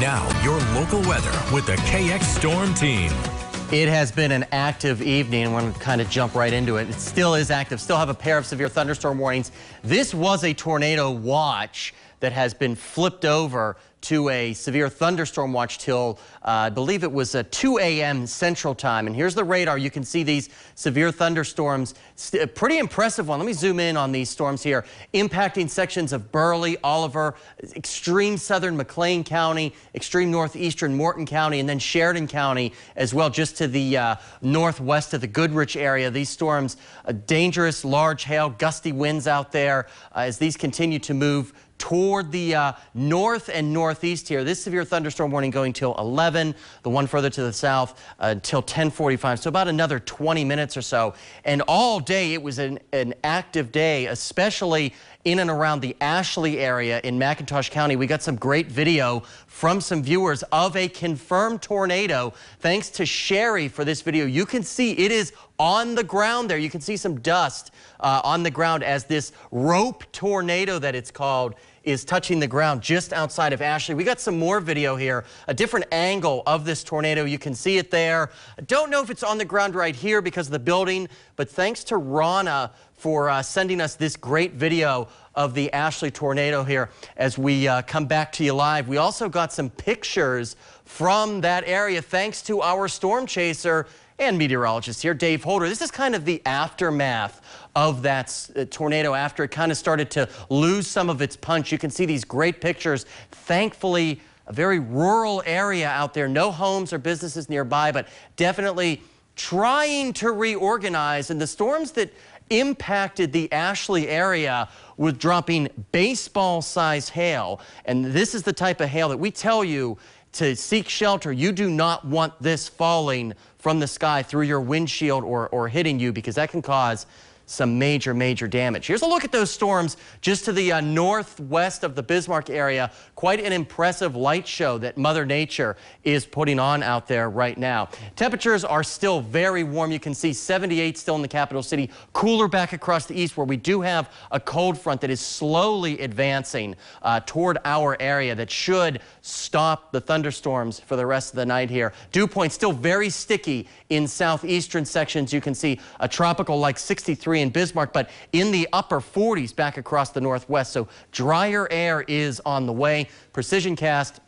Now, your local weather with the KX Storm team. It has been an active evening. I want to kind of jump right into it. It still is active. Still have a pair of severe thunderstorm warnings. This was a tornado watch that has been flipped over to a severe thunderstorm watch till uh, I believe it was uh, 2 a.m. Central Time. And here's the radar. You can see these severe thunderstorms. Uh, pretty impressive one. Let me zoom in on these storms here. Impacting sections of Burley, Oliver, extreme southern McLean County, extreme northeastern Morton County, and then Sheridan County as well, just to the uh, northwest of the Goodrich area. These storms, dangerous, large hail, gusty winds out there uh, as these continue to move toward the uh, north and northeast here. This severe thunderstorm warning going till 11, the one further to the south until uh, 1045. So about another 20 minutes or so. And all day it was an, an active day, especially in and around the Ashley area in McIntosh County. We got some great video from some viewers of a confirmed tornado. Thanks to Sherry for this video. You can see it is on the ground there. You can see some dust uh, on the ground as this rope tornado that it's called is touching the ground just outside of Ashley. We got some more video here, a different angle of this tornado. You can see it there. don't know if it's on the ground right here because of the building, but thanks to Rana for uh, sending us this great video of the Ashley tornado here as we uh, come back to you live. We also got some pictures from that area thanks to our storm chaser and meteorologist here, Dave Holder. This is kind of the aftermath of that uh, tornado after it kind of started to lose some of its punch. You can see these great pictures. Thankfully, a very rural area out there. No homes or businesses nearby, but definitely trying to reorganize. And the storms that impacted the Ashley area with dropping baseball-sized hail. And this is the type of hail that we tell you to seek shelter. You do not want this falling from the sky through your windshield or, or hitting you because that can cause some major, major damage. Here's a look at those storms just to the uh, northwest of the Bismarck area. Quite an impressive light show that Mother Nature is putting on out there right now. Temperatures are still very warm. You can see 78 still in the capital city, cooler back across the east where we do have a cold front that is slowly advancing uh, toward our area that should stop the thunderstorms for the rest of the night here. Dew point still very sticky in southeastern sections. You can see a tropical like 63 degree in Bismarck, but in the upper 40s back across the northwest. So drier air is on the way. Precision Cast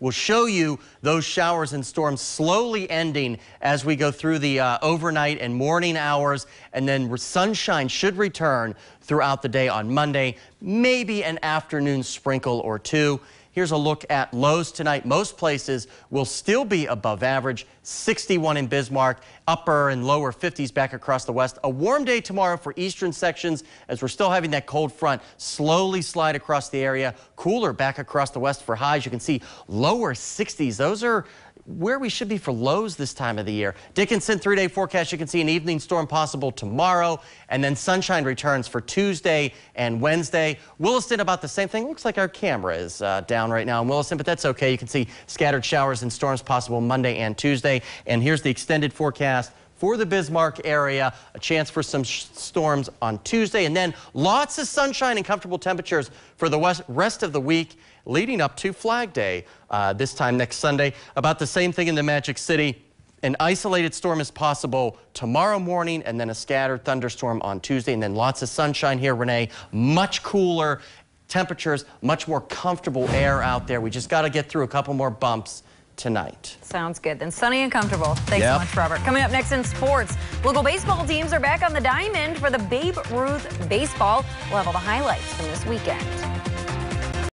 will show you those showers and storms slowly ending as we go through the uh, overnight and morning hours, and then sunshine should return throughout the day on Monday, maybe an afternoon sprinkle or two. Here's a look at lows tonight. Most places will still be above average. 61 in Bismarck, upper and lower 50s back across the west. A warm day tomorrow for eastern sections as we're still having that cold front slowly slide across the area. Cooler back across the west for highs. You can see lower 60s. Those are where we should be for lows this time of the year. Dickinson three-day forecast, you can see an evening storm possible tomorrow, and then sunshine returns for Tuesday and Wednesday. Williston about the same thing. Looks like our camera is uh, down right now in Williston, but that's okay. You can see scattered showers and storms possible Monday and Tuesday. And here's the extended forecast for the Bismarck area. A chance for some storms on Tuesday, and then lots of sunshine and comfortable temperatures for the rest of the week leading up to Flag Day uh, this time next Sunday. About the same thing in the Magic City. An isolated storm is possible tomorrow morning and then a scattered thunderstorm on Tuesday and then lots of sunshine here, Renee. Much cooler temperatures, much more comfortable air out there. We just got to get through a couple more bumps tonight. Sounds good. Then sunny and comfortable. Thanks yep. so much, Robert. Coming up next in sports, local baseball teams are back on the diamond for the Babe Ruth baseball. We'll have all the highlights from this weekend.